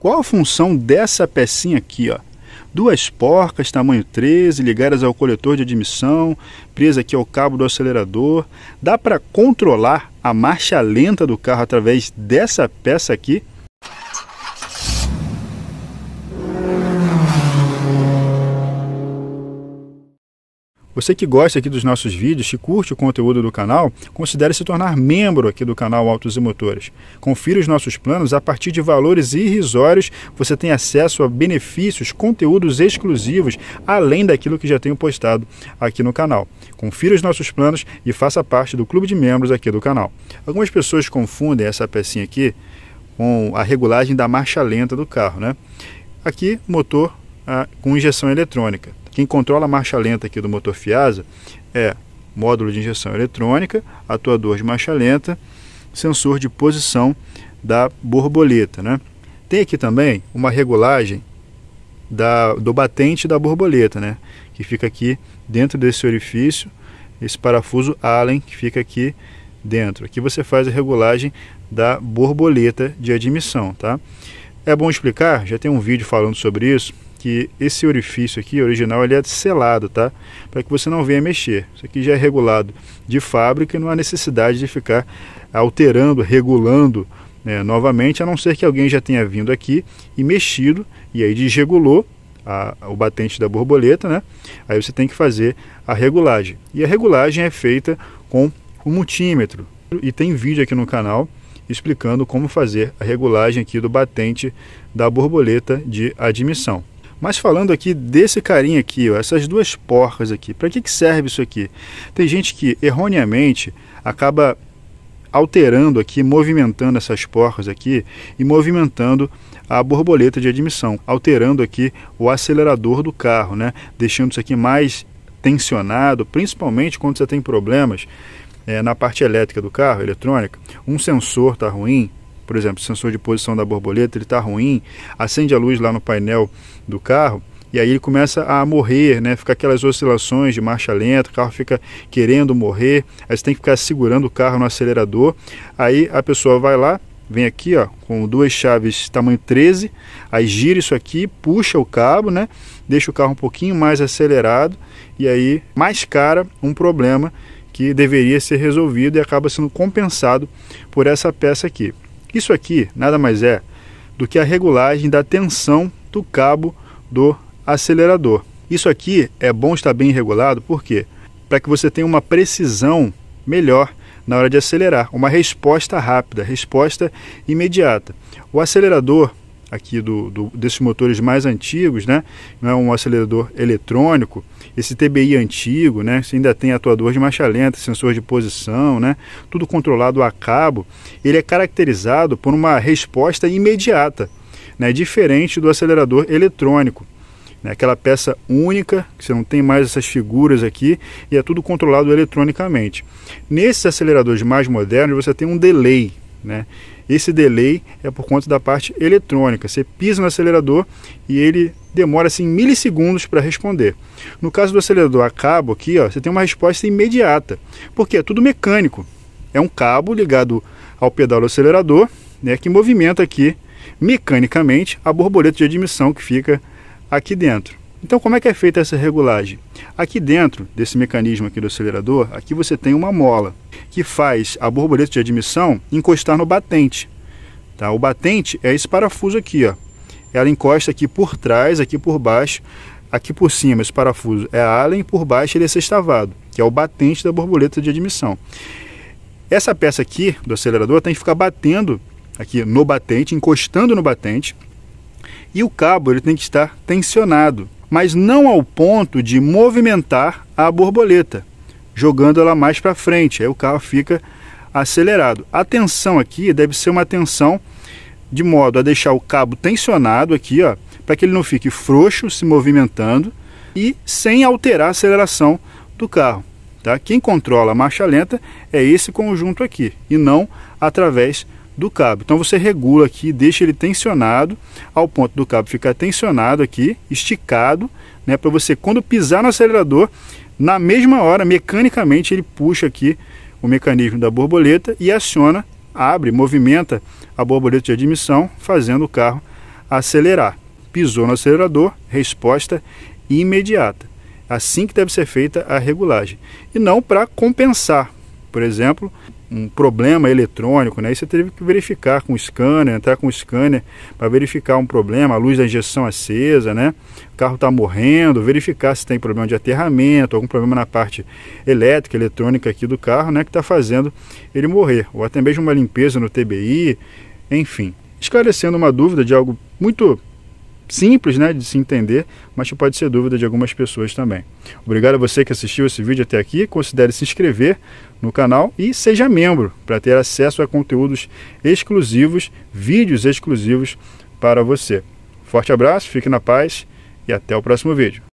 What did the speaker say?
Qual a função dessa pecinha aqui, ó? Duas porcas, tamanho 13, ligadas ao coletor de admissão, presa aqui ao cabo do acelerador. Dá para controlar a marcha lenta do carro através dessa peça aqui? Você que gosta aqui dos nossos vídeos, que curte o conteúdo do canal, considere se tornar membro aqui do canal Autos e Motores. Confira os nossos planos a partir de valores irrisórios, você tem acesso a benefícios, conteúdos exclusivos, além daquilo que já tenho postado aqui no canal. Confira os nossos planos e faça parte do clube de membros aqui do canal. Algumas pessoas confundem essa pecinha aqui com a regulagem da marcha lenta do carro, né? Aqui, motor ah, com injeção eletrônica. Quem controla a marcha lenta aqui do motor Fiasa é módulo de injeção eletrônica, atuador de marcha lenta, sensor de posição da borboleta. Né? Tem aqui também uma regulagem da, do batente da borboleta, né? que fica aqui dentro desse orifício, esse parafuso Allen que fica aqui dentro. Aqui você faz a regulagem da borboleta de admissão. Tá? É bom explicar, já tem um vídeo falando sobre isso, que esse orifício aqui, original, ele é selado, tá? Para que você não venha mexer. Isso aqui já é regulado de fábrica e não há necessidade de ficar alterando, regulando né, novamente, a não ser que alguém já tenha vindo aqui e mexido e aí desregulou a, o batente da borboleta, né? Aí você tem que fazer a regulagem. E a regulagem é feita com o multímetro. E tem vídeo aqui no canal explicando como fazer a regulagem aqui do batente da borboleta de admissão. Mas falando aqui desse carinha aqui, ó, essas duas porcas aqui, para que, que serve isso aqui? Tem gente que erroneamente acaba alterando aqui, movimentando essas porcas aqui e movimentando a borboleta de admissão, alterando aqui o acelerador do carro, né? Deixando isso aqui mais tensionado, principalmente quando você tem problemas é, na parte elétrica do carro, eletrônica, um sensor está ruim, por exemplo, o sensor de posição da borboleta ele está ruim, acende a luz lá no painel do carro, e aí ele começa a morrer, né? Fica aquelas oscilações de marcha lenta, o carro fica querendo morrer, aí você tem que ficar segurando o carro no acelerador. Aí a pessoa vai lá, vem aqui, ó, com duas chaves tamanho 13, aí gira isso aqui, puxa o cabo, né? Deixa o carro um pouquinho mais acelerado e aí mais cara um problema que deveria ser resolvido e acaba sendo compensado por essa peça aqui. Isso aqui nada mais é do que a regulagem da tensão do cabo do acelerador. Isso aqui é bom estar bem regulado porque para que você tenha uma precisão melhor na hora de acelerar, uma resposta rápida, resposta imediata. O acelerador aqui do, do, desses motores mais antigos, né? Não é um acelerador eletrônico. Esse TBI antigo, né? Você ainda tem atuador de marcha lenta, sensor de posição, né? Tudo controlado a cabo. Ele é caracterizado por uma resposta imediata, né? Diferente do acelerador eletrônico. Né? Aquela peça única, que você não tem mais essas figuras aqui, e é tudo controlado eletronicamente. Nesses aceleradores mais modernos, você tem um delay, né? Esse delay é por conta da parte eletrônica. Você pisa no acelerador e ele demora assim milissegundos para responder. No caso do acelerador a cabo aqui, ó, você tem uma resposta imediata, porque é tudo mecânico. É um cabo ligado ao pedal do acelerador, né, que movimenta aqui mecanicamente a borboleta de admissão que fica aqui dentro. Então, como é que é feita essa regulagem? Aqui dentro desse mecanismo aqui do acelerador, aqui você tem uma mola que faz a borboleta de admissão encostar no batente. Tá? O batente é esse parafuso aqui, ó. Ela encosta aqui por trás, aqui por baixo, aqui por cima. Esse parafuso é Allen por baixo ele é sextavado, que é o batente da borboleta de admissão. Essa peça aqui do acelerador tem que ficar batendo aqui no batente, encostando no batente, e o cabo ele tem que estar tensionado mas não ao ponto de movimentar a borboleta, jogando ela mais para frente. Aí o carro fica acelerado. A tensão aqui deve ser uma tensão de modo a deixar o cabo tensionado aqui, ó, para que ele não fique frouxo se movimentando e sem alterar a aceleração do carro. Tá? Quem controla a marcha lenta é esse conjunto aqui e não através do cabo. Então você regula aqui, deixa ele tensionado ao ponto do cabo ficar tensionado aqui, esticado, né, para você quando pisar no acelerador, na mesma hora, mecanicamente ele puxa aqui o mecanismo da borboleta e aciona, abre, movimenta a borboleta de admissão, fazendo o carro acelerar. Pisou no acelerador, resposta imediata. Assim que deve ser feita a regulagem. E não para compensar, por exemplo, um problema eletrônico, né? E você teve que verificar com o scanner, entrar com o scanner para verificar um problema, a luz da injeção acesa, né? O carro está morrendo, verificar se tem problema de aterramento, algum problema na parte elétrica, eletrônica aqui do carro, né? Que está fazendo ele morrer. Ou até mesmo uma limpeza no TBI, enfim. Esclarecendo uma dúvida de algo muito simples né, de se entender, mas que pode ser dúvida de algumas pessoas também. Obrigado a você que assistiu esse vídeo até aqui. Considere se inscrever no canal e seja membro para ter acesso a conteúdos exclusivos, vídeos exclusivos para você. Forte abraço, fique na paz e até o próximo vídeo.